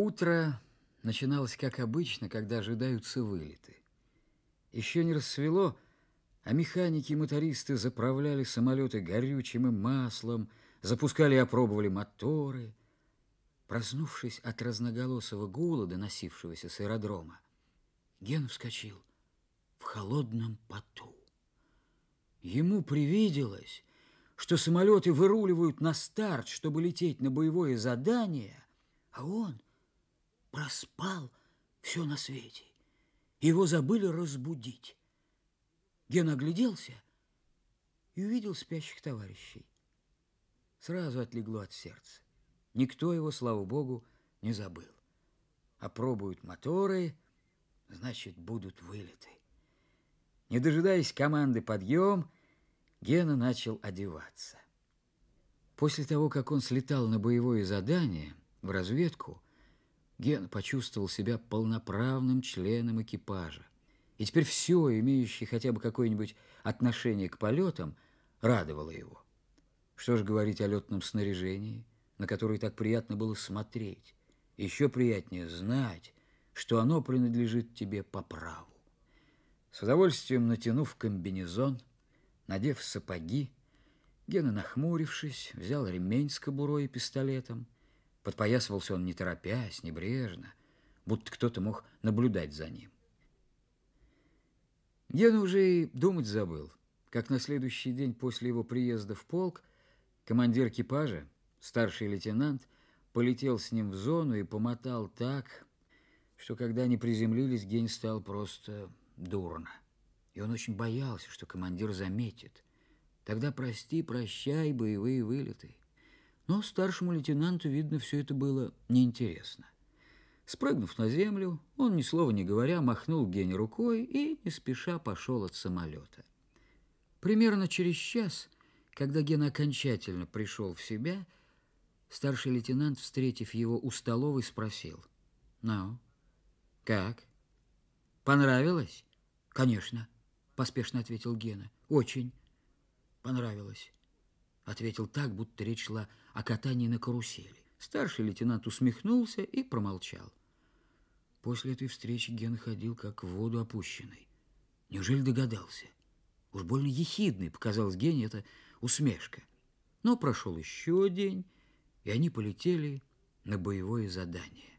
Утро начиналось как обычно, когда ожидаются вылеты. Еще не рассвело, а механики и мотористы заправляли самолеты горючим и маслом, запускали и опробовали моторы. Проснувшись от разноголосого гула, доносившегося с аэродрома, Ген вскочил в холодном поту. Ему привиделось, что самолеты выруливают на старт, чтобы лететь на боевое задание, а он — проспал все на свете. Его забыли разбудить. Ген огляделся и увидел спящих товарищей. Сразу отлегло от сердца. Никто его, слава богу, не забыл. Опробуют моторы, значит, будут вылеты. Не дожидаясь команды подъем, Гена начал одеваться. После того, как он слетал на боевое задание в разведку, Ген почувствовал себя полноправным членом экипажа. И теперь все, имеющее хотя бы какое-нибудь отношение к полетам, радовало его. Что же говорить о летном снаряжении, на которое так приятно было смотреть, еще приятнее знать, что оно принадлежит тебе по праву. С удовольствием натянув комбинезон, надев сапоги, Гена, нахмурившись, взял ремень с кобурой и пистолетом, Подпоясывался он не торопясь, небрежно, будто кто-то мог наблюдать за ним. Гена уже и думать забыл, как на следующий день после его приезда в полк командир экипажа, старший лейтенант, полетел с ним в зону и помотал так, что когда они приземлились, Гень стал просто дурно. И он очень боялся, что командир заметит. Тогда прости, прощай, боевые вылеты. Но старшему лейтенанту, видно, все это было неинтересно. Спрыгнув на землю, он, ни слова не говоря, махнул Гене рукой и не спеша пошел от самолета. Примерно через час, когда Гена окончательно пришел в себя, старший лейтенант, встретив его у столовой, спросил. «Ну, как? Понравилось?» «Конечно», — поспешно ответил Гена. «Очень понравилось» ответил так, будто речь шла о катании на карусели. Старший лейтенант усмехнулся и промолчал. После этой встречи Ген ходил как в воду опущенный. Неужели догадался? Уж больно ехидный показалась Гене эта усмешка. Но прошел еще день, и они полетели на боевое задание,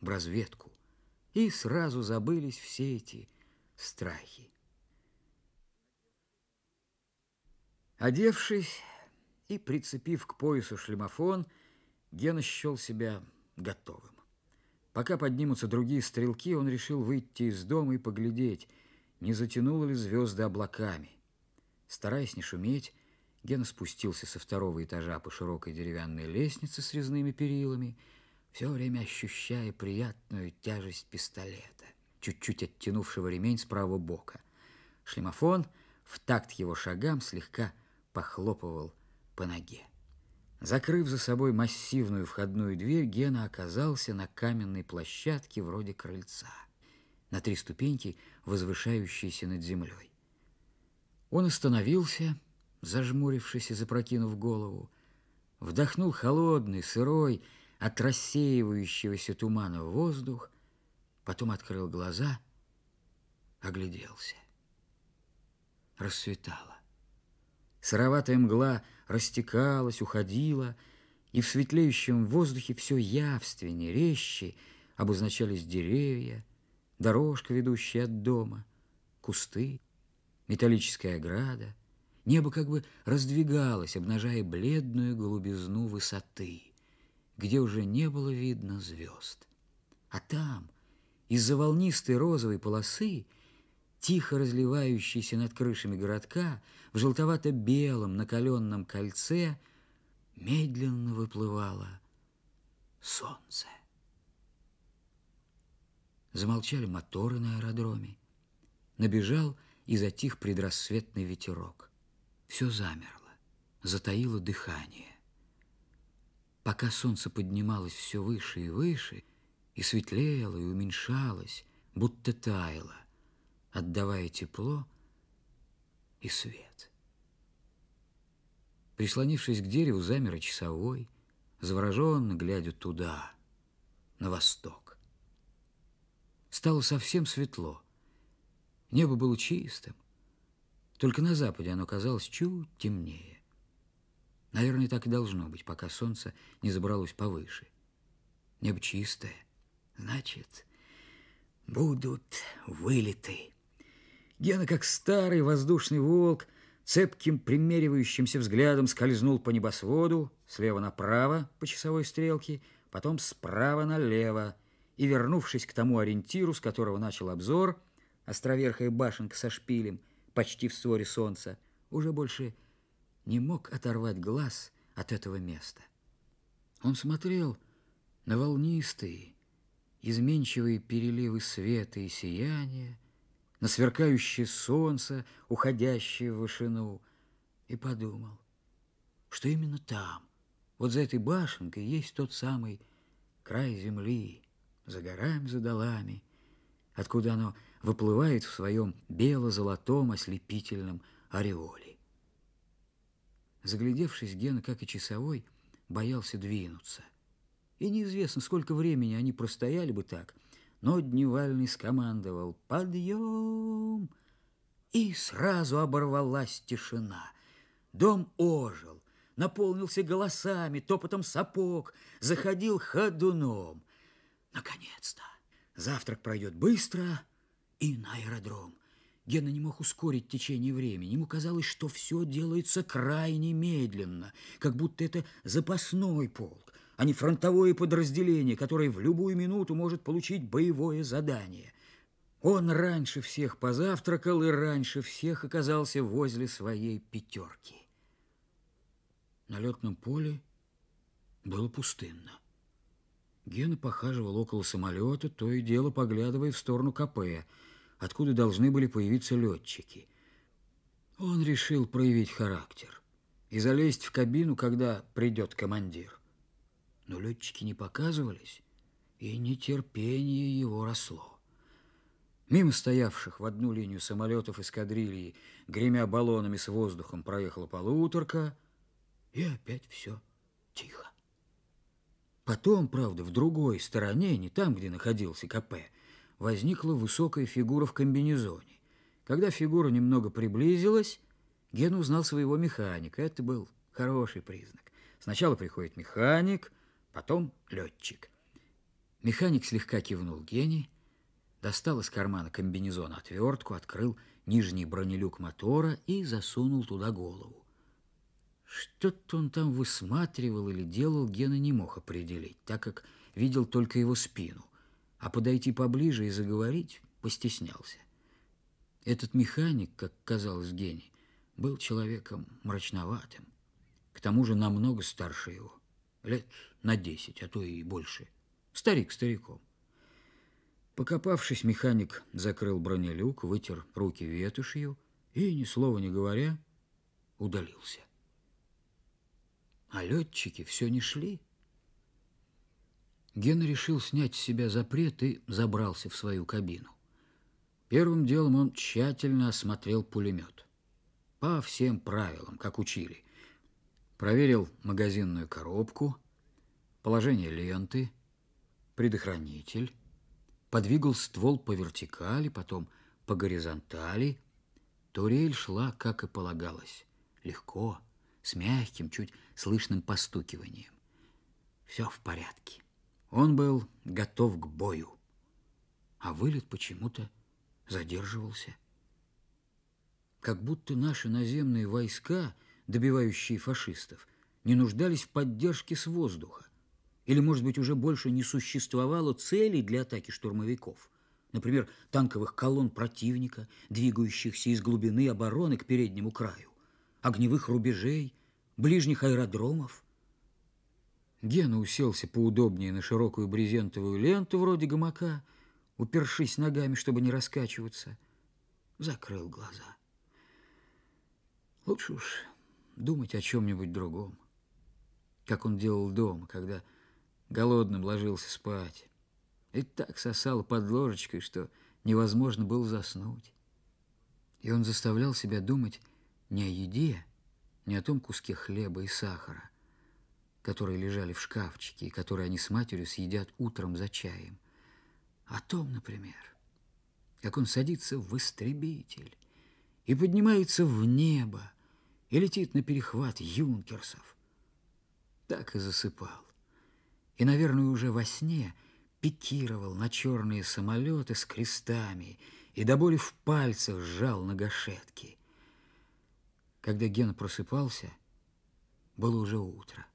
в разведку, и сразу забылись все эти страхи. Одевшись, и, прицепив к поясу шлемофон, Гена счел себя готовым. Пока поднимутся другие стрелки, он решил выйти из дома и поглядеть, не затянуло ли звезды облаками. Стараясь не шуметь, Гена спустился со второго этажа по широкой деревянной лестнице с резными перилами, все время ощущая приятную тяжесть пистолета, чуть-чуть оттянувшего ремень с правого бока. Шлемофон в такт его шагам слегка похлопывал по ноге. Закрыв за собой массивную входную дверь, Гена оказался на каменной площадке вроде крыльца, на три ступеньки, возвышающейся над землей. Он остановился, зажмурившись и запрокинув голову, вдохнул холодный, сырой, от рассеивающегося тумана воздух, потом открыл глаза, огляделся. Рассветало. Сыроватая мгла растекалась, уходила, и в светлеющем воздухе все явственнее, резче обозначались деревья, дорожка, ведущая от дома, кусты, металлическая ограда. Небо как бы раздвигалось, обнажая бледную голубизну высоты, где уже не было видно звезд. А там, из-за волнистой розовой полосы, тихо разливающийся над крышами городка, в желтовато-белом накаленном кольце медленно выплывало солнце. Замолчали моторы на аэродроме. Набежал и затих предрассветный ветерок. Все замерло, затаило дыхание. Пока солнце поднималось все выше и выше, и светлело, и уменьшалось, будто таяло, отдавая тепло и свет. Прислонившись к дереву, замер часовой, завороженно глядя туда, на восток. Стало совсем светло. Небо было чистым. Только на западе оно казалось чуть темнее. Наверное, так и должно быть, пока солнце не забралось повыше. Небо чистое, значит, будут вылеты. Гена, как старый воздушный волк, цепким примеривающимся взглядом скользнул по небосводу, слева направо по часовой стрелке, потом справа налево, и, вернувшись к тому ориентиру, с которого начал обзор, островерхая башенка со шпилем, почти в ссоре солнца, уже больше не мог оторвать глаз от этого места. Он смотрел на волнистые, изменчивые переливы света и сияния, на сверкающее солнце, уходящее в вышину, и подумал, что именно там, вот за этой башенкой, есть тот самый край земли, за горами, за долами, откуда оно выплывает в своем бело-золотом ослепительном ореоле. Заглядевшись, Гена, как и часовой, боялся двинуться. И неизвестно, сколько времени они простояли бы так — но Дневальный скомандовал «Подъем!» И сразу оборвалась тишина. Дом ожил, наполнился голосами, топотом сапог, заходил ходуном. Наконец-то! Завтрак пройдет быстро и на аэродром. Гена не мог ускорить течение времени. Ему казалось, что все делается крайне медленно, как будто это запасной полк а не фронтовое подразделение, которое в любую минуту может получить боевое задание. Он раньше всех позавтракал и раньше всех оказался возле своей пятерки. На летном поле было пустынно. Гена похаживал около самолета, то и дело поглядывая в сторону КП, откуда должны были появиться летчики. Он решил проявить характер и залезть в кабину, когда придет командир но летчики не показывались, и нетерпение его росло. Мимо стоявших в одну линию самолетов эскадрильи, гремя баллонами с воздухом, проехала полуторка, и опять все тихо. Потом, правда, в другой стороне, не там, где находился КП, возникла высокая фигура в комбинезоне. Когда фигура немного приблизилась, Гена узнал своего механика. Это был хороший признак. Сначала приходит механик – потом летчик. Механик слегка кивнул Гене, достал из кармана комбинезон отвертку, открыл нижний бронелюк мотора и засунул туда голову. Что-то он там высматривал или делал, Гена не мог определить, так как видел только его спину, а подойти поближе и заговорить постеснялся. Этот механик, как казалось Гене, был человеком мрачноватым, к тому же намного старше его лет на десять, а то и больше. Старик стариком. Покопавшись, механик закрыл бронелюк, вытер руки ветушью и, ни слова не говоря, удалился. А летчики все не шли. Гена решил снять с себя запрет и забрался в свою кабину. Первым делом он тщательно осмотрел пулемет. По всем правилам, как учили проверил магазинную коробку, положение ленты, предохранитель, подвигал ствол по вертикали, потом по горизонтали. Турель шла, как и полагалось, легко, с мягким, чуть слышным постукиванием. Все в порядке. Он был готов к бою, а вылет почему-то задерживался. Как будто наши наземные войска — добивающие фашистов, не нуждались в поддержке с воздуха. Или, может быть, уже больше не существовало целей для атаки штурмовиков. Например, танковых колонн противника, двигающихся из глубины обороны к переднему краю, огневых рубежей, ближних аэродромов. Гена уселся поудобнее на широкую брезентовую ленту вроде гамака, упершись ногами, чтобы не раскачиваться, закрыл глаза. Лучше уж думать о чем-нибудь другом. Как он делал дома, когда голодным ложился спать. И так сосал под ложечкой, что невозможно было заснуть. И он заставлял себя думать не о еде, не о том куске хлеба и сахара, которые лежали в шкафчике и которые они с матерью съедят утром за чаем. А о том, например, как он садится в истребитель и поднимается в небо, и летит на перехват юнкерсов. Так и засыпал. И, наверное, уже во сне пикировал на черные самолеты с крестами и до боли в пальцах сжал на гашетки. Когда Ген просыпался, было уже утро.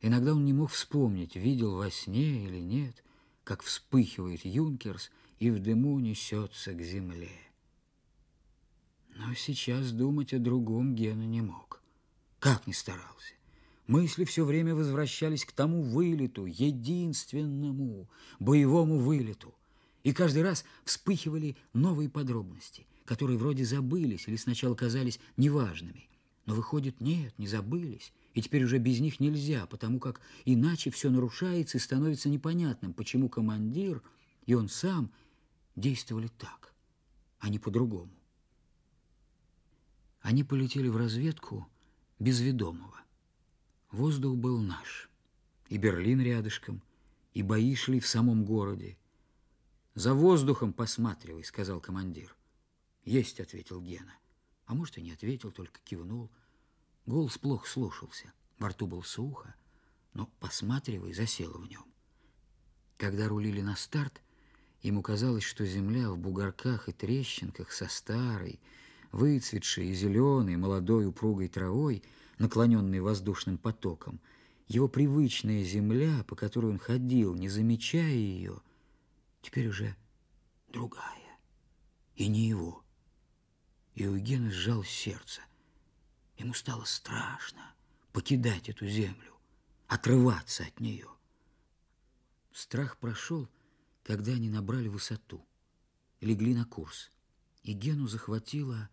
Иногда он не мог вспомнить, видел во сне или нет, как вспыхивает Юнкерс и в дыму несется к земле. Но сейчас думать о другом Гена не мог. Как не старался. Мысли все время возвращались к тому вылету, единственному боевому вылету. И каждый раз вспыхивали новые подробности, которые вроде забылись или сначала казались неважными. Но выходит, нет, не забылись, и теперь уже без них нельзя, потому как иначе все нарушается и становится непонятным, почему командир и он сам действовали так, а не по-другому. Они полетели в разведку без ведомого. Воздух был наш. И Берлин рядышком, и бои шли в самом городе. «За воздухом посматривай», — сказал командир. «Есть», — ответил Гена. А может, и не ответил, только кивнул. Голос плохо слушался, во рту был сухо, но «посматривай» засело в нем. Когда рулили на старт, ему казалось, что земля в бугорках и трещинках со старой, выцветший зеленой молодой упругой травой, наклоненный воздушным потоком, его привычная земля, по которой он ходил, не замечая ее, теперь уже другая, и не его. И у сжал сердце. Ему стало страшно покидать эту землю, отрываться от нее. Страх прошел, когда они набрали высоту, легли на курс, и Гену захватило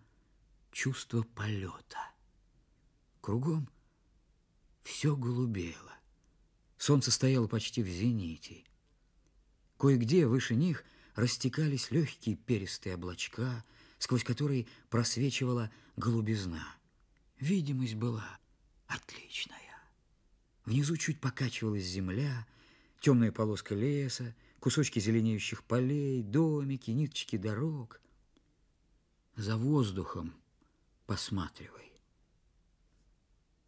чувство полета. Кругом все голубело. Солнце стояло почти в зените. Кое-где выше них растекались легкие перистые облачка, сквозь которые просвечивала голубизна. Видимость была отличная. Внизу чуть покачивалась земля, темная полоска леса, кусочки зеленеющих полей, домики, ниточки дорог. За воздухом посматривай.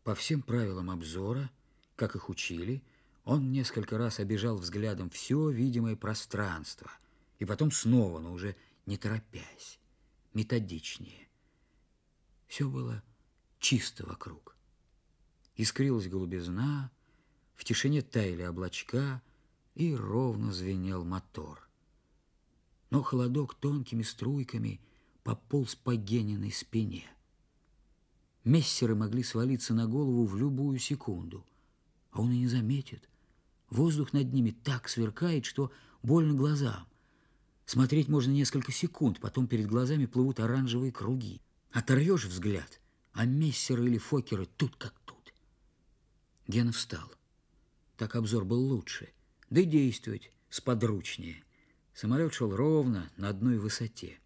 По всем правилам обзора, как их учили, он несколько раз обижал взглядом все видимое пространство и потом снова, но уже не торопясь, методичнее. Все было чисто вокруг. Искрилась голубизна, в тишине таяли облачка, и ровно звенел мотор. Но холодок тонкими струйками пополз по Гениной спине – Мессеры могли свалиться на голову в любую секунду, а он и не заметит. Воздух над ними так сверкает, что больно глазам. Смотреть можно несколько секунд, потом перед глазами плывут оранжевые круги. Оторвешь взгляд, а мессеры или фокеры тут как тут. Ген встал. Так обзор был лучше. Да и действовать сподручнее. Самолет шел ровно на одной высоте.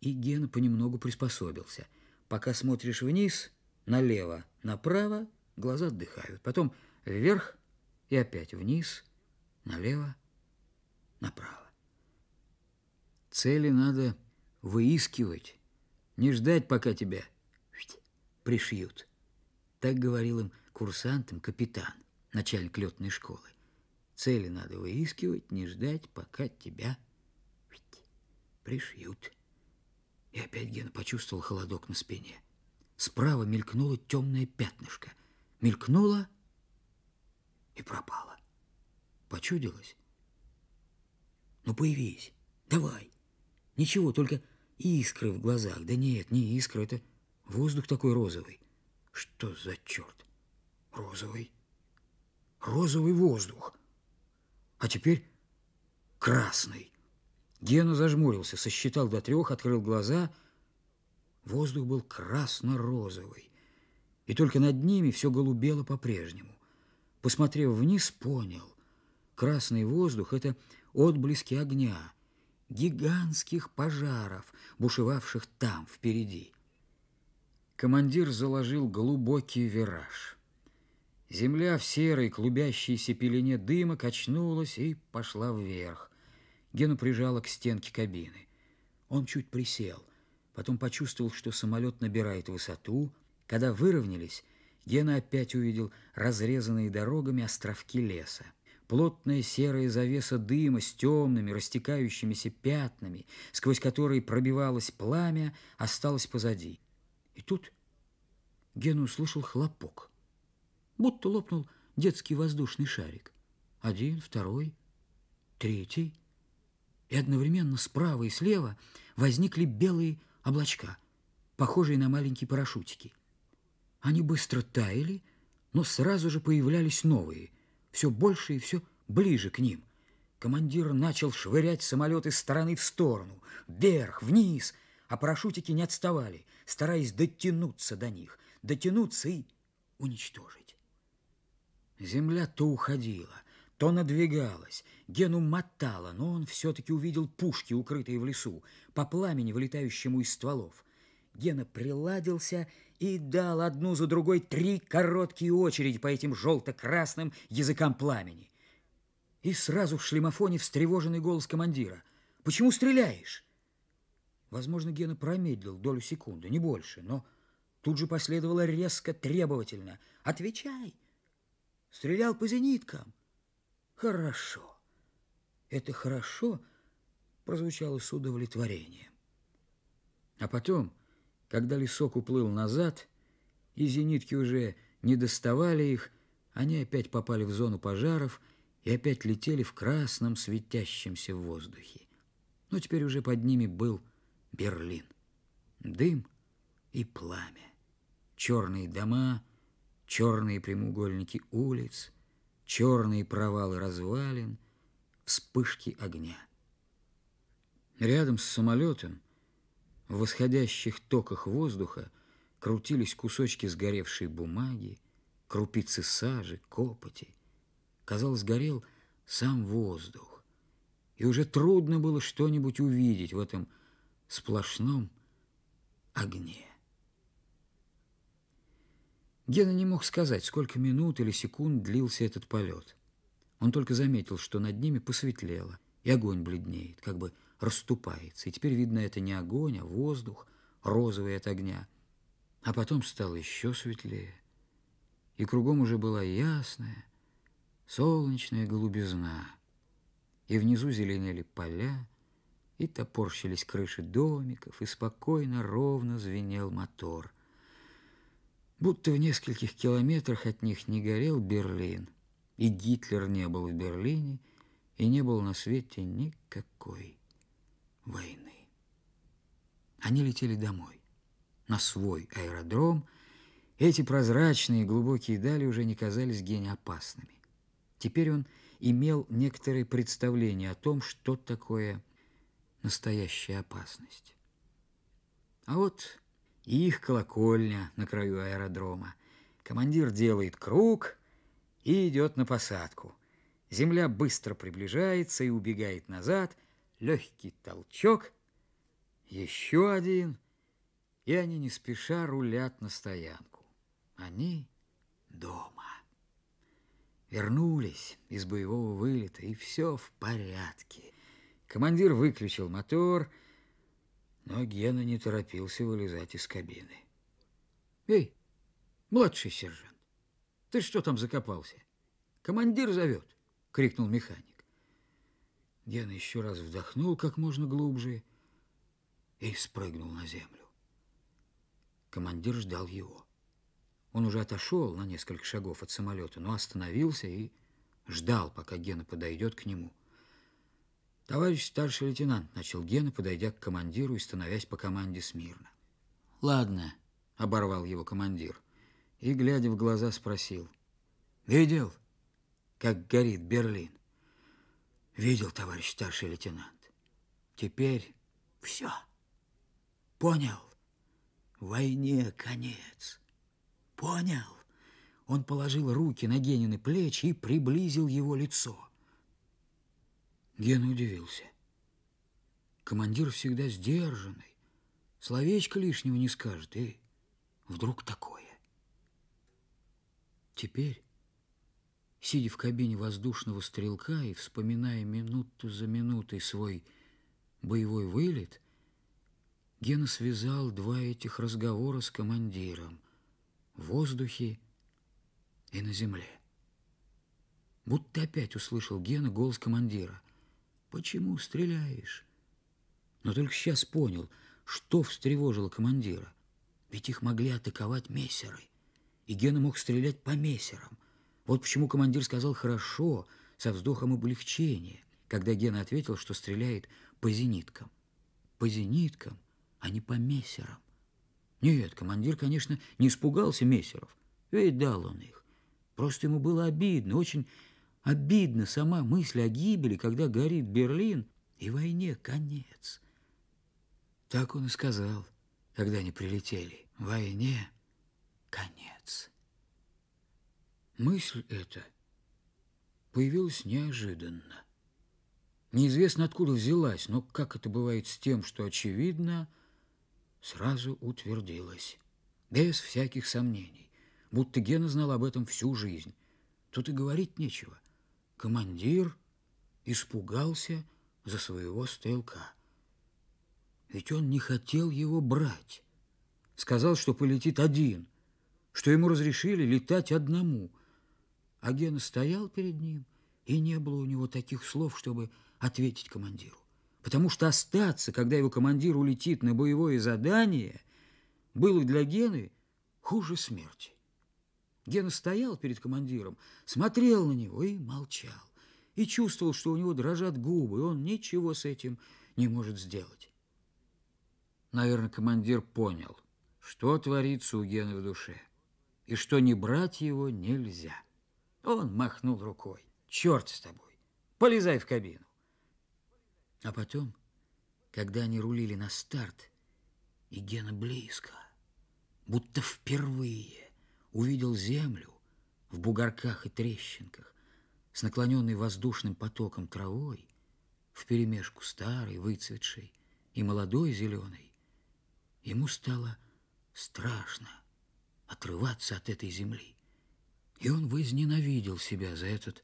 И Гена понемногу приспособился. Пока смотришь вниз, налево, направо, глаза отдыхают. Потом вверх и опять вниз, налево, направо. Цели надо выискивать, не ждать, пока тебя пришьют. Так говорил им курсантам капитан, начальник летной школы. Цели надо выискивать, не ждать, пока тебя пришьют. И опять Гена почувствовал холодок на спине. Справа мелькнуло темное пятнышко. Мелькнуло и пропало. Почудилось? Ну, появись, давай. Ничего, только искры в глазах. Да нет, не искры, это воздух такой розовый. Что за черт? Розовый. Розовый воздух. А теперь красный. Гена зажмурился, сосчитал до трех, открыл глаза — Воздух был красно-розовый, и только над ними все голубело по-прежнему. Посмотрев вниз, понял. Красный воздух — это отблески огня, гигантских пожаров, бушевавших там, впереди. Командир заложил глубокий вираж. Земля в серой клубящейся пелене дыма качнулась и пошла вверх. Гену прижала к стенке кабины. Он чуть присел потом почувствовал, что самолет набирает высоту. Когда выровнялись, Гена опять увидел разрезанные дорогами островки леса. Плотная серая завеса дыма с темными растекающимися пятнами, сквозь которые пробивалось пламя, осталась позади. И тут Гена услышал хлопок, будто лопнул детский воздушный шарик. Один, второй, третий. И одновременно справа и слева возникли белые облачка, похожие на маленькие парашютики. Они быстро таяли, но сразу же появлялись новые, все больше и все ближе к ним. Командир начал швырять самолет из стороны в сторону, вверх, вниз, а парашютики не отставали, стараясь дотянуться до них, дотянуться и уничтожить. Земля то уходила — то надвигалась. Гену мотало, но он все-таки увидел пушки, укрытые в лесу, по пламени, вылетающему из стволов. Гена приладился и дал одну за другой три короткие очереди по этим желто-красным языкам пламени. И сразу в шлемофоне встревоженный голос командира. «Почему стреляешь?» Возможно, Гена промедлил долю секунды, не больше, но тут же последовало резко, требовательно. «Отвечай!» «Стрелял по зениткам!» Хорошо. Это «хорошо» прозвучало с удовлетворением. А потом, когда лесок уплыл назад, и зенитки уже не доставали их, они опять попали в зону пожаров и опять летели в красном светящемся воздухе. Но теперь уже под ними был Берлин. Дым и пламя, черные дома, черные прямоугольники улиц — черные провалы развалин, вспышки огня. Рядом с самолетом в восходящих токах воздуха крутились кусочки сгоревшей бумаги, крупицы сажи, копоти. Казалось, горел сам воздух. И уже трудно было что-нибудь увидеть в этом сплошном огне. Гена не мог сказать, сколько минут или секунд длился этот полет. Он только заметил, что над ними посветлело, и огонь бледнеет, как бы расступается. И теперь, видно, это не огонь, а воздух, розовый от огня. А потом стало еще светлее, и кругом уже была ясная, солнечная голубизна. И внизу зеленели поля, и топорщились крыши домиков, и спокойно, ровно звенел мотор — Будто в нескольких километрах от них не горел Берлин, и Гитлер не был в Берлине, и не было на свете никакой войны. Они летели домой, на свой аэродром, эти прозрачные глубокие дали уже не казались Гене опасными. Теперь он имел некоторые представления о том, что такое настоящая опасность. А вот и их колокольня на краю аэродрома. Командир делает круг и идет на посадку. Земля быстро приближается и убегает назад. Легкий толчок, еще один, и они не спеша рулят на стоянку. Они дома. Вернулись из боевого вылета, и все в порядке. Командир выключил мотор, но Гена не торопился вылезать из кабины. «Эй, младший сержант, ты что там закопался? Командир зовет!» — крикнул механик. Гена еще раз вдохнул как можно глубже и спрыгнул на землю. Командир ждал его. Он уже отошел на несколько шагов от самолета, но остановился и ждал, пока Гена подойдет к нему. «Товарищ старший лейтенант», — начал Гена, подойдя к командиру и становясь по команде смирно. «Ладно», — оборвал его командир и, глядя в глаза, спросил. «Видел, как горит Берлин?» «Видел, товарищ старший лейтенант. Теперь все. Понял. Войне конец. Понял». Он положил руки на Генины плечи и приблизил его лицо. Гена удивился. Командир всегда сдержанный, словечко лишнего не скажет, и вдруг такое. Теперь, сидя в кабине воздушного стрелка и вспоминая минуту за минутой свой боевой вылет, Гена связал два этих разговора с командиром в воздухе и на земле. Будто опять услышал Гена голос командира – «Почему стреляешь?» Но только сейчас понял, что встревожило командира. Ведь их могли атаковать мессеры. И Гена мог стрелять по мессерам. Вот почему командир сказал «хорошо», со вздохом облегчения, когда Гена ответил, что стреляет по зениткам. По зениткам, а не по мессерам. Нет, командир, конечно, не испугался мессеров. Ведь дал он их. Просто ему было обидно, очень Обидно сама мысль о гибели, когда горит Берлин, и войне конец. Так он и сказал, когда они прилетели. Войне конец. Мысль эта появилась неожиданно. Неизвестно, откуда взялась, но, как это бывает с тем, что очевидно, сразу утвердилась. Без всяких сомнений. Будто Гена знал об этом всю жизнь. Тут и говорить нечего — командир испугался за своего стрелка. Ведь он не хотел его брать. Сказал, что полетит один, что ему разрешили летать одному. А Ген стоял перед ним, и не было у него таких слов, чтобы ответить командиру. Потому что остаться, когда его командир улетит на боевое задание, было для Гены хуже смерти. Гена стоял перед командиром, смотрел на него и молчал. И чувствовал, что у него дрожат губы, и он ничего с этим не может сделать. Наверное, командир понял, что творится у Гены в душе, и что не брать его нельзя. Он махнул рукой. «Черт с тобой! Полезай в кабину!» А потом, когда они рулили на старт, и Гена близко, будто впервые, увидел землю в бугорках и трещинках, с наклоненной воздушным потоком травой, вперемешку старой, выцветшей и молодой зеленой, ему стало страшно отрываться от этой земли. И он возненавидел себя за этот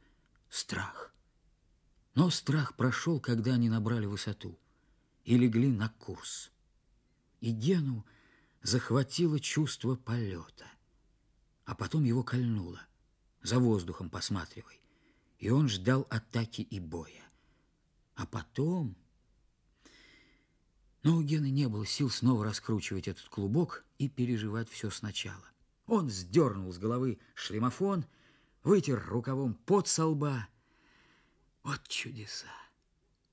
страх. Но страх прошел, когда они набрали высоту и легли на курс. И Гену захватило чувство полета а потом его кольнуло. За воздухом посматривай. И он ждал атаки и боя. А потом... Но у Гены не было сил снова раскручивать этот клубок и переживать все сначала. Он сдернул с головы шлемофон, вытер рукавом под со лба. Вот чудеса!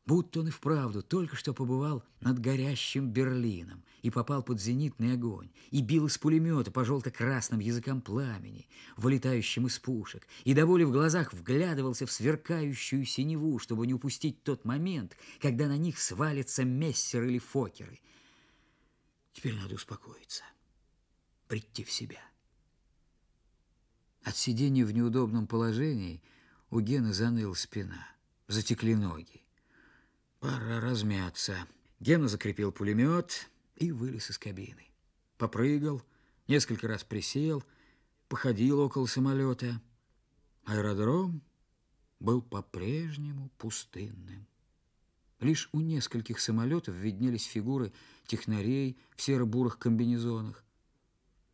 будто он и вправду только что побывал над горящим Берлином и попал под зенитный огонь, и бил из пулемета по желто-красным языкам пламени, вылетающим из пушек, и до боли в глазах вглядывался в сверкающую синеву, чтобы не упустить тот момент, когда на них свалятся мессеры или фокеры. Теперь надо успокоиться, прийти в себя. От сидения в неудобном положении у Гены заныла спина, затекли ноги. Пора размяться. Гена закрепил пулемет и вылез из кабины. Попрыгал, несколько раз присел, походил около самолета. Аэродром был по-прежнему пустынным. Лишь у нескольких самолетов виднелись фигуры технарей в серо-бурых комбинезонах.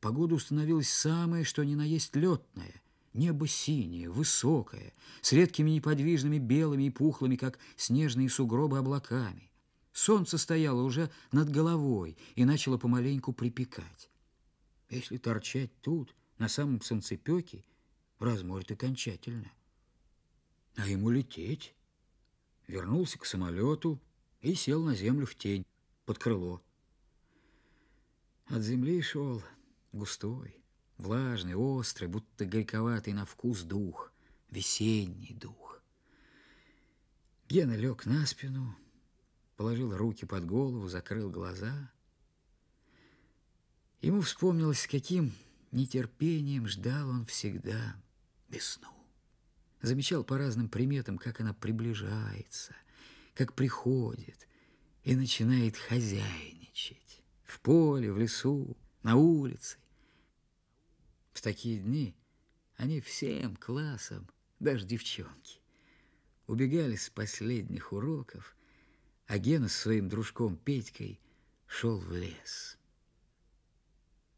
Погода установилась самая, что ни на есть летная — Небо синее, высокое, с редкими неподвижными белыми и пухлыми, как снежные сугробы, облаками. Солнце стояло уже над головой и начало помаленьку припекать. Если торчать тут, на самом солнцепёке, разморит окончательно. А ему лететь. Вернулся к самолету и сел на землю в тень, под крыло. От земли шел густой. Влажный, острый, будто горьковатый на вкус дух, весенний дух. Гена лег на спину, положил руки под голову, закрыл глаза. Ему вспомнилось, с каким нетерпением ждал он всегда весну. Замечал по разным приметам, как она приближается, как приходит и начинает хозяйничать в поле, в лесу, на улице. В такие дни они всем классом, даже девчонки, убегали с последних уроков, а Гена с своим дружком Петькой шел в лес.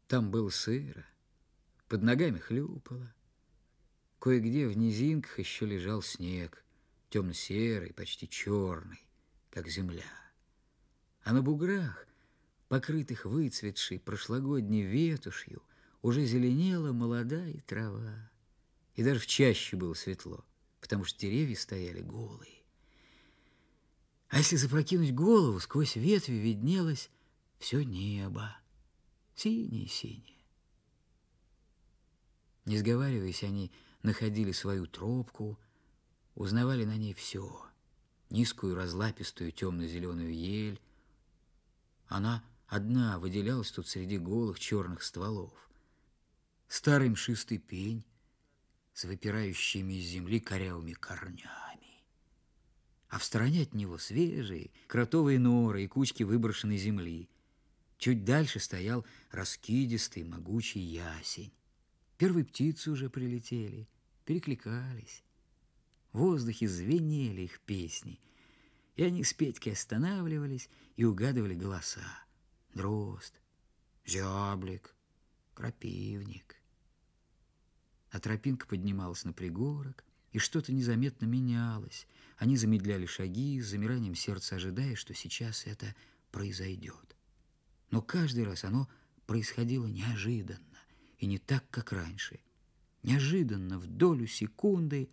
Там было сыро, под ногами хлюпало. Кое-где в низинках еще лежал снег, темно-серый, почти черный, как земля. А на буграх, покрытых выцветшей прошлогодней ветушью, уже зеленела молодая трава. И даже в чаще было светло, потому что деревья стояли голые. А если запрокинуть голову, сквозь ветви виднелось все небо, синее-синее. Не сговариваясь, они находили свою тропку, узнавали на ней все. Низкую, разлапистую, темно-зеленую ель. Она одна выделялась тут среди голых черных стволов старый мшистый пень с выпирающими из земли корявыми корнями. А в стороне от него свежие кротовые норы и кучки выброшенной земли. Чуть дальше стоял раскидистый могучий ясень. Первые птицы уже прилетели, перекликались. В воздухе звенели их песни, и они с Петькой останавливались и угадывали голоса. Дрозд, зяблик, крапивник а тропинка поднималась на пригорок, и что-то незаметно менялось. Они замедляли шаги, с замиранием сердца ожидая, что сейчас это произойдет. Но каждый раз оно происходило неожиданно и не так, как раньше. Неожиданно в долю секунды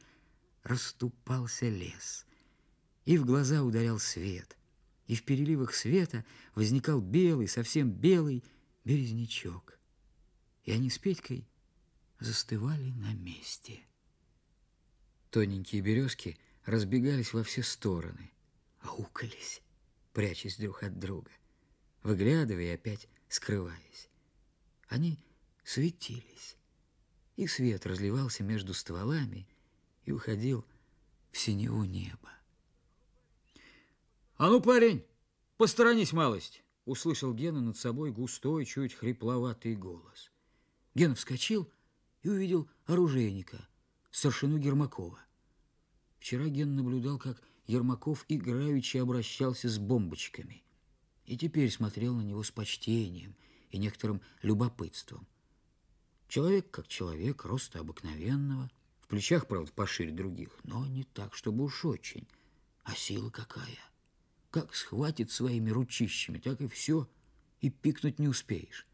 расступался лес, и в глаза ударял свет, и в переливах света возникал белый, совсем белый березнячок. И они с Петькой застывали на месте. Тоненькие березки разбегались во все стороны, аукались, прячась друг от друга, выглядывая и опять скрываясь. Они светились, и свет разливался между стволами и уходил в синеву небо. «А ну, парень, посторонись малость!» услышал Гена над собой густой, чуть хрипловатый голос. Гена вскочил и увидел оружейника, старшину Ермакова. Вчера Ген наблюдал, как Ермаков играючи обращался с бомбочками и теперь смотрел на него с почтением и некоторым любопытством. Человек как человек, роста обыкновенного, в плечах, правда, пошире других, но не так, чтобы уж очень, а сила какая. Как схватит своими ручищами, так и все, и пикнуть не успеешь.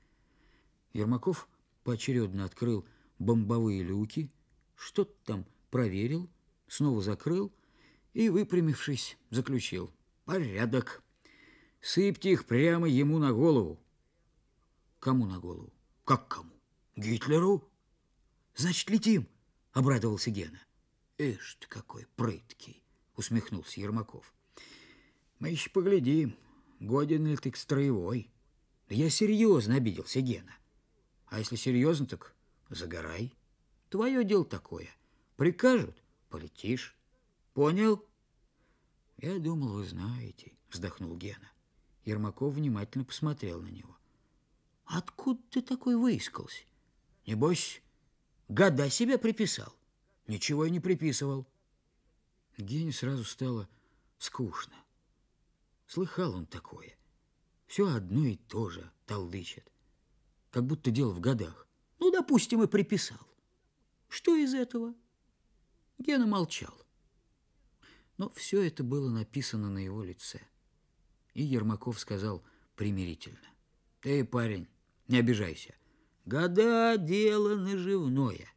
Ермаков поочередно открыл бомбовые люки, что-то там проверил, снова закрыл и, выпрямившись, заключил. «Порядок! Сыпьте их прямо ему на голову!» «Кому на голову? Как кому? Гитлеру?» «Значит, летим!» — обрадовался Гена. «Ишь ты какой прыткий!» — усмехнулся Ермаков. «Мы еще поглядим, годен ли ты к строевой». я серьезно обиделся Гена. А если серьезно, так загорай. Твое дело такое. Прикажут – полетишь. Понял? Я думал, вы знаете, вздохнул Гена. Ермаков внимательно посмотрел на него. Откуда ты такой выискался? Небось, года себя приписал. Ничего я не приписывал. Гене сразу стало скучно. Слыхал он такое. Все одно и то же толдычит. Как будто дело в годах. Ну, допустим, и приписал. Что из этого? Гена молчал. Но все это было написано на его лице. И Ермаков сказал примирительно. «Ты, парень, не обижайся. Года – дело наживное.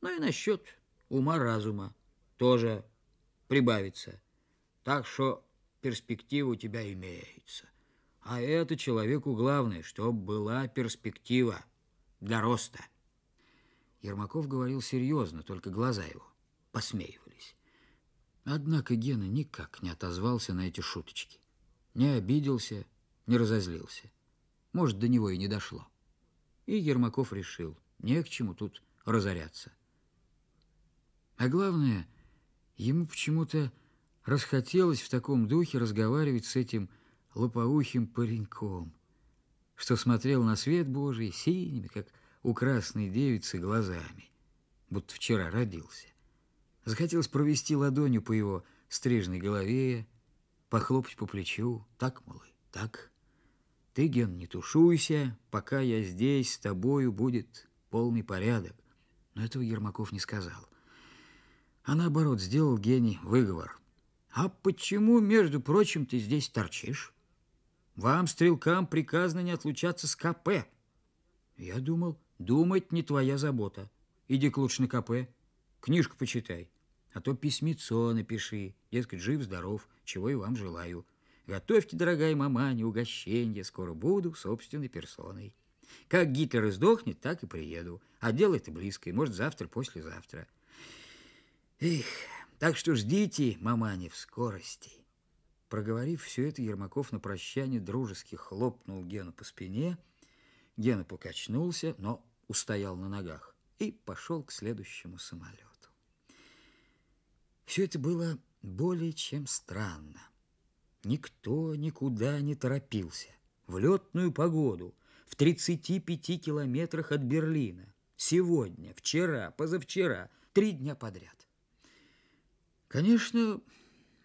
Ну и насчет ума-разума тоже прибавится. Так что перспектива у тебя имеется. А это человеку главное, чтобы была перспектива» для роста. Ермаков говорил серьезно, только глаза его посмеивались. Однако Гена никак не отозвался на эти шуточки. Не обиделся, не разозлился. Может, до него и не дошло. И Ермаков решил, не к чему тут разоряться. А главное, ему почему-то расхотелось в таком духе разговаривать с этим лопоухим пареньком – что смотрел на свет Божий синими, как у красной девицы, глазами, будто вчера родился. Захотелось провести ладонью по его стрижной голове, похлопать по плечу. Так, малый, так. Ты, Ген, не тушуйся, пока я здесь, с тобою будет полный порядок. Но этого Ермаков не сказал. А наоборот, сделал гений выговор. «А почему, между прочим, ты здесь торчишь?» Вам, стрелкам, приказано не отлучаться с КП. Я думал, думать не твоя забота. Иди к лучше на КП, книжку почитай, а то письмецо напиши, дескать, жив-здоров, чего и вам желаю. Готовьте, дорогая маманя, угощенье, скоро буду собственной персоной. Как Гитлер издохнет, так и приеду. А дело это близкое, может, завтра, послезавтра. Эх, так что ждите, мамани, в скорости. Проговорив все это, Ермаков на прощание дружески хлопнул Гена по спине. Гена покачнулся, но устоял на ногах и пошел к следующему самолету. Все это было более чем странно. Никто никуда не торопился. В летную погоду, в 35 километрах от Берлина. Сегодня, вчера, позавчера, три дня подряд. Конечно,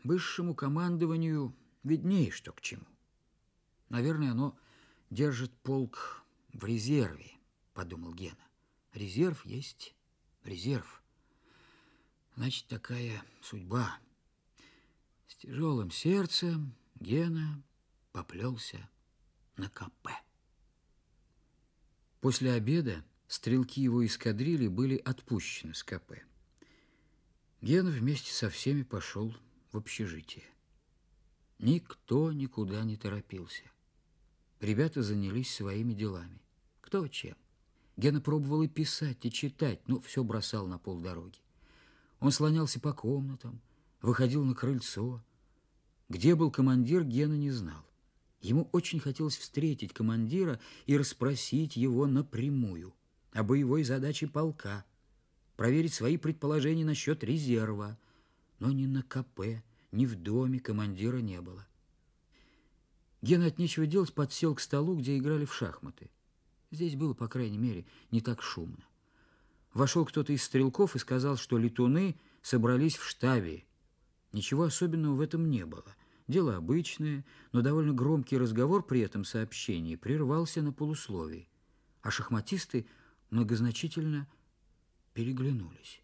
Высшему командованию виднее, что к чему. Наверное, оно держит полк в резерве, подумал Гена. Резерв есть резерв. Значит, такая судьба. С тяжелым сердцем Гена поплелся на КП. После обеда стрелки его эскадрили были отпущены с КП. Гена вместе со всеми пошел в общежитие. Никто никуда не торопился. Ребята занялись своими делами. Кто чем. Гена пробовал и писать, и читать, но все бросал на полдороги. Он слонялся по комнатам, выходил на крыльцо. Где был командир, Гена не знал. Ему очень хотелось встретить командира и расспросить его напрямую о боевой задаче полка, проверить свои предположения насчет резерва, но ни на КП, ни в доме командира не было. Гена от нечего делать подсел к столу, где играли в шахматы. Здесь было, по крайней мере, не так шумно. Вошел кто-то из стрелков и сказал, что летуны собрались в штабе. Ничего особенного в этом не было. Дело обычное, но довольно громкий разговор при этом сообщении прервался на полусловии, а шахматисты многозначительно переглянулись.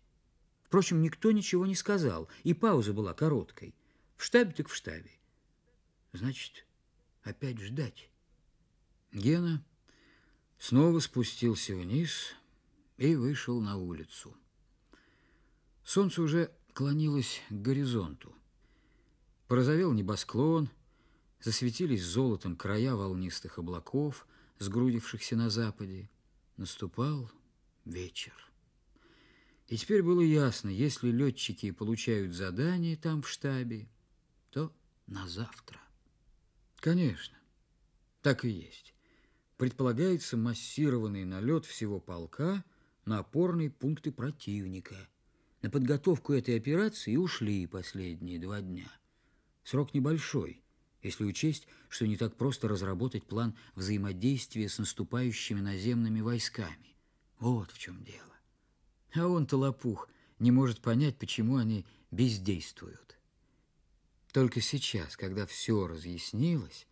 Впрочем, никто ничего не сказал, и пауза была короткой. В штабе так в штабе. Значит, опять ждать. Гена снова спустился вниз и вышел на улицу. Солнце уже клонилось к горизонту. Порозовел небосклон, засветились золотом края волнистых облаков, сгрудившихся на западе. Наступал вечер. И теперь было ясно, если летчики получают задание там в штабе, то на завтра. Конечно, так и есть. Предполагается массированный налет всего полка на опорные пункты противника. На подготовку этой операции ушли последние два дня. Срок небольшой, если учесть, что не так просто разработать план взаимодействия с наступающими наземными войсками. Вот в чем дело. А он-то лопух, не может понять, почему они бездействуют. Только сейчас, когда все разъяснилось,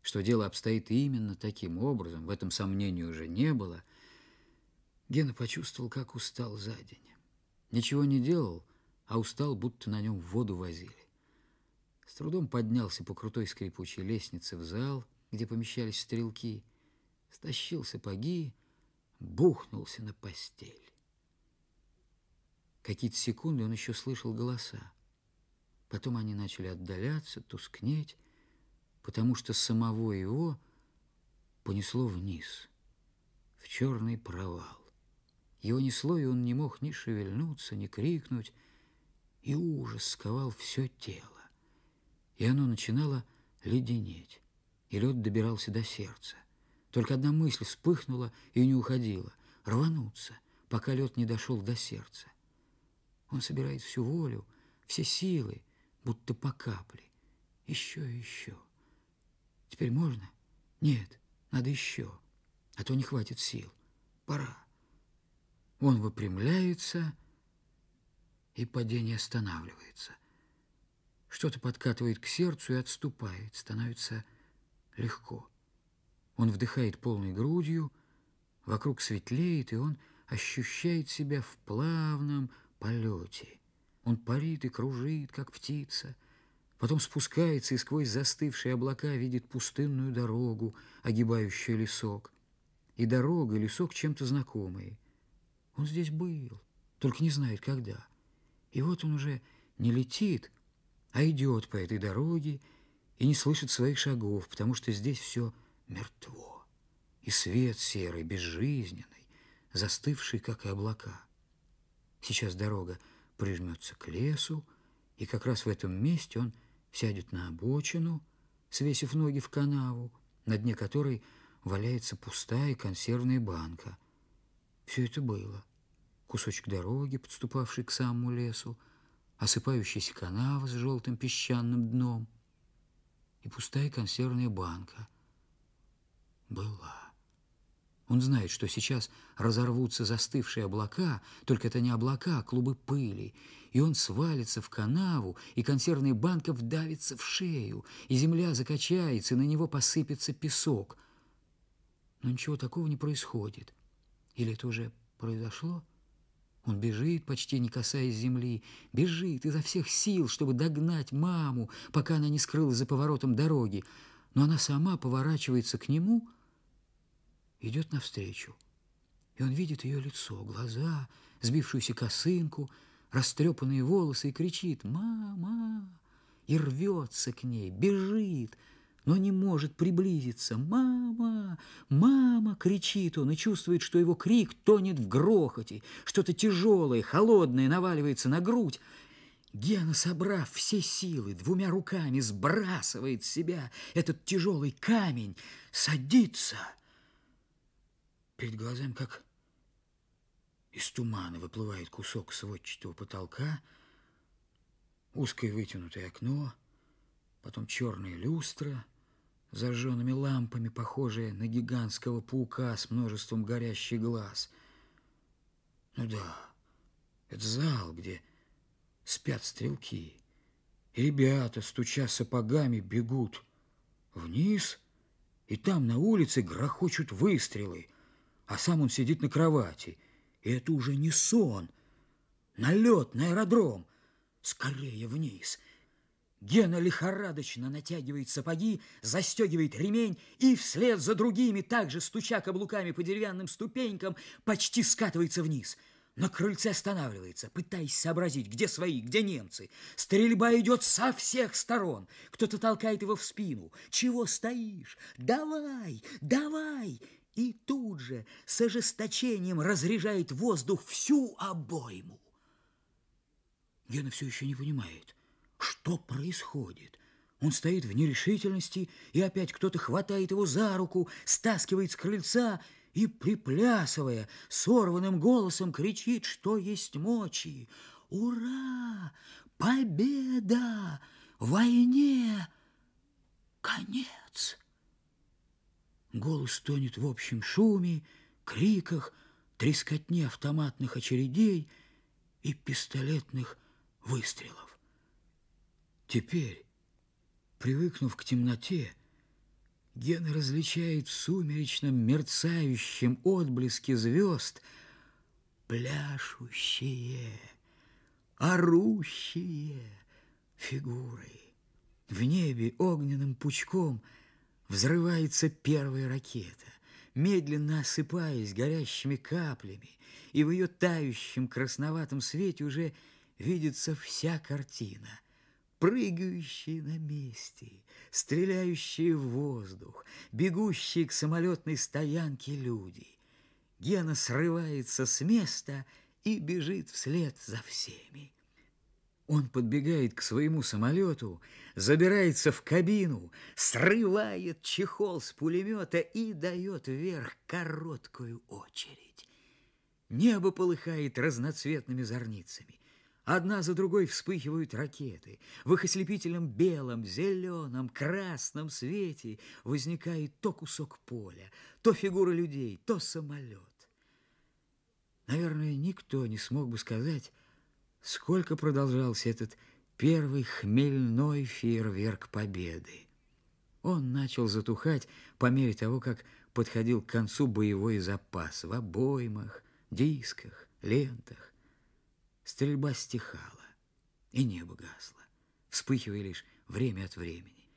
что дело обстоит именно таким образом, в этом сомнений уже не было, Гена почувствовал, как устал за день. Ничего не делал, а устал, будто на нем воду возили. С трудом поднялся по крутой скрипучей лестнице в зал, где помещались стрелки, стащил сапоги, бухнулся на постель. Какие-то секунды он еще слышал голоса. Потом они начали отдаляться, тускнеть, потому что самого его понесло вниз, в черный провал. Его несло, и он не мог ни шевельнуться, ни крикнуть, и ужас сковал все тело. И оно начинало леденеть, и лед добирался до сердца. Только одна мысль вспыхнула и не уходила — рвануться, пока лед не дошел до сердца. Он собирает всю волю, все силы, будто по капле. Еще и еще. Теперь можно? Нет, надо еще, а то не хватит сил. Пора. Он выпрямляется, и падение останавливается. Что-то подкатывает к сердцу и отступает, становится легко. Он вдыхает полной грудью, вокруг светлеет, и он ощущает себя в плавном, полете. Он парит и кружит, как птица, потом спускается и сквозь застывшие облака видит пустынную дорогу, огибающую лесок. И дорога, и лесок чем-то знакомые. Он здесь был, только не знает, когда. И вот он уже не летит, а идет по этой дороге и не слышит своих шагов, потому что здесь все мертво. И свет серый, безжизненный, застывший, как и облака — Сейчас дорога прижмется к лесу, и как раз в этом месте он сядет на обочину, свесив ноги в канаву, на дне которой валяется пустая консервная банка. Все это было. Кусочек дороги, подступавший к самому лесу, осыпающаяся канава с желтым песчаным дном и пустая консервная банка была. Он знает, что сейчас разорвутся застывшие облака, только это не облака, а клубы пыли, и он свалится в канаву, и консервный банка вдавится в шею, и земля закачается, и на него посыпется песок. Но ничего такого не происходит. Или это уже произошло? Он бежит, почти не касаясь земли, бежит изо всех сил, чтобы догнать маму, пока она не скрылась за поворотом дороги. Но она сама поворачивается к нему — идет навстречу. И он видит ее лицо, глаза, сбившуюся косынку, растрепанные волосы и кричит «Мама!» и рвется к ней, бежит, но не может приблизиться. «Мама! Мама!» — кричит он и чувствует, что его крик тонет в грохоте, что-то тяжелое, холодное наваливается на грудь. Гена, собрав все силы, двумя руками сбрасывает с себя этот тяжелый камень, садится — Перед глазами, как из тумана, выплывает кусок сводчатого потолка, узкое вытянутое окно, потом черная люстра зажженными лампами, похожая на гигантского паука с множеством горящих глаз. Ну да, это зал, где спят стрелки. И ребята, стуча сапогами, бегут вниз, и там на улице грохочут выстрелы а сам он сидит на кровати. И это уже не сон. Налет на аэродром. Скорее вниз. Гена лихорадочно натягивает сапоги, застегивает ремень и вслед за другими, также стуча каблуками по деревянным ступенькам, почти скатывается вниз. На крыльце останавливается, пытаясь сообразить, где свои, где немцы. Стрельба идет со всех сторон. Кто-то толкает его в спину. «Чего стоишь? Давай! Давай!» и тут же с ожесточением разряжает воздух всю обойму. Гена все еще не понимает, что происходит. Он стоит в нерешительности, и опять кто-то хватает его за руку, стаскивает с крыльца и, приплясывая, сорванным голосом кричит, что есть мочи. «Ура! Победа! Войне! Конец!» Голос тонет в общем шуме, криках, трескотне автоматных очередей и пистолетных выстрелов. Теперь, привыкнув к темноте, Гена различает в сумеречном мерцающем отблеске звезд пляшущие, орущие фигуры. В небе огненным пучком — Взрывается первая ракета, медленно осыпаясь горящими каплями, и в ее тающем красноватом свете уже видится вся картина. Прыгающие на месте, стреляющие в воздух, бегущие к самолетной стоянке люди. Гена срывается с места и бежит вслед за всеми. Он подбегает к своему самолету, забирается в кабину, срывает чехол с пулемета и дает вверх короткую очередь. Небо полыхает разноцветными зорницами. Одна за другой вспыхивают ракеты. В их ослепительном белом, зеленом, красном свете возникает то кусок поля, то фигура людей, то самолет. Наверное, никто не смог бы сказать, Сколько продолжался этот первый хмельной фейерверк победы? Он начал затухать по мере того, как подходил к концу боевой запас в обоймах, дисках, лентах. Стрельба стихала, и небо гасло, вспыхивая лишь время от времени.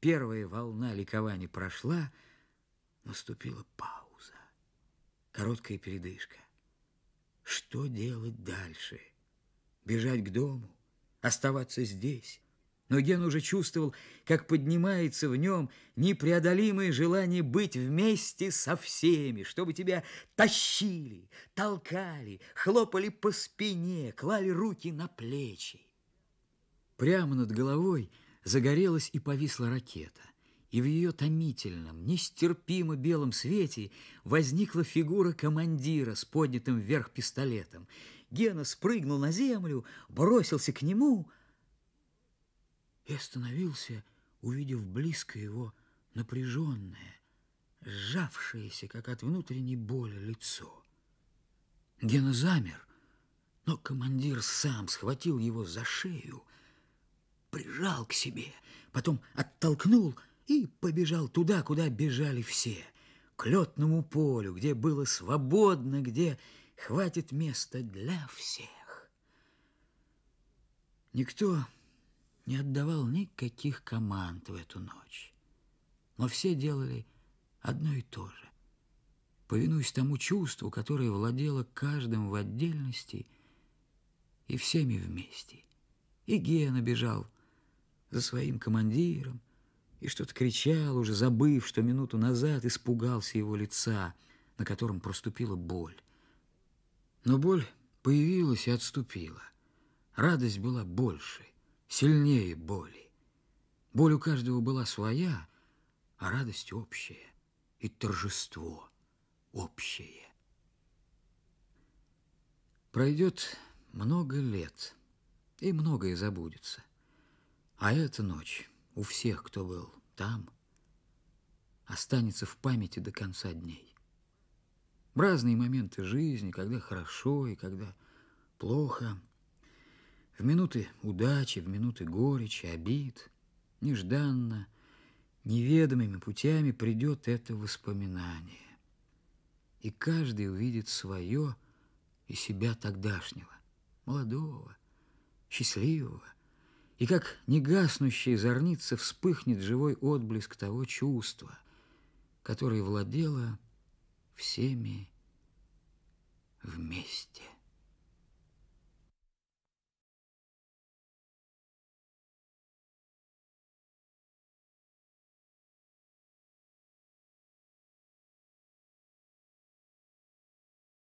Первая волна ликования прошла, наступила пауза, короткая передышка. Что делать дальше? — бежать к дому, оставаться здесь. Но Ген уже чувствовал, как поднимается в нем непреодолимое желание быть вместе со всеми, чтобы тебя тащили, толкали, хлопали по спине, клали руки на плечи. Прямо над головой загорелась и повисла ракета, и в ее томительном, нестерпимо белом свете возникла фигура командира с поднятым вверх пистолетом — Гена спрыгнул на землю, бросился к нему и остановился, увидев близко его напряженное, сжавшееся, как от внутренней боли, лицо. Гена замер, но командир сам схватил его за шею, прижал к себе, потом оттолкнул и побежал туда, куда бежали все, к летному полю, где было свободно, где хватит места для всех. Никто не отдавал никаких команд в эту ночь, но все делали одно и то же. Повинуясь тому чувству, которое владело каждым в отдельности и всеми вместе. И Гена бежал за своим командиром, и что-то кричал, уже забыв, что минуту назад испугался его лица, на котором проступила боль. Но боль появилась и отступила. Радость была больше, сильнее боли. Боль у каждого была своя, а радость общая. И торжество общее. Пройдет много лет, и многое забудется. А эта ночь у всех, кто был там, останется в памяти до конца дней разные моменты жизни, когда хорошо и когда плохо, в минуты удачи, в минуты горечи, обид, нежданно, неведомыми путями придет это воспоминание. И каждый увидит свое и себя тогдашнего, молодого, счастливого, и как негаснущая зорница вспыхнет живой отблеск того чувства, которое владело всеми вместе.